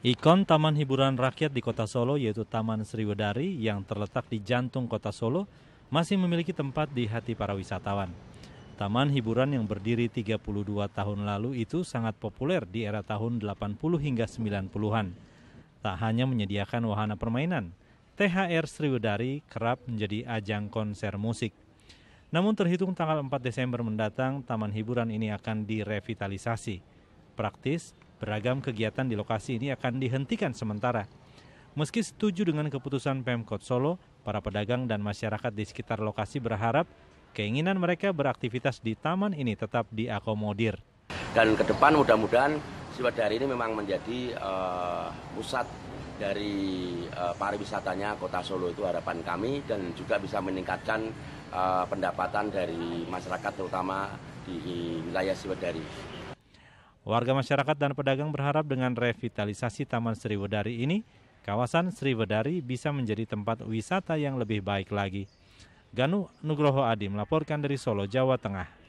Ikon taman hiburan rakyat di kota Solo yaitu Taman Sriwedari yang terletak di jantung kota Solo masih memiliki tempat di hati para wisatawan. Taman hiburan yang berdiri 32 tahun lalu itu sangat populer di era tahun 80 hingga 90-an. Tak hanya menyediakan wahana permainan, THR Sriwedari kerap menjadi ajang konser musik. Namun terhitung tanggal 4 Desember mendatang, taman hiburan ini akan direvitalisasi. Praktis, Beragam kegiatan di lokasi ini akan dihentikan sementara. Meski setuju dengan keputusan Pemkot Solo, para pedagang dan masyarakat di sekitar lokasi berharap keinginan mereka beraktivitas di taman ini tetap diakomodir. Dan ke depan mudah-mudahan Siwadari ini memang menjadi uh, pusat dari uh, pariwisatanya Kota Solo itu harapan kami dan juga bisa meningkatkan uh, pendapatan dari masyarakat terutama di wilayah Siwadari. Warga masyarakat dan pedagang berharap dengan revitalisasi Taman Sriwedari ini, kawasan Sriwedari bisa menjadi tempat wisata yang lebih baik lagi. Ganu Nugroho Adi melaporkan dari Solo, Jawa Tengah.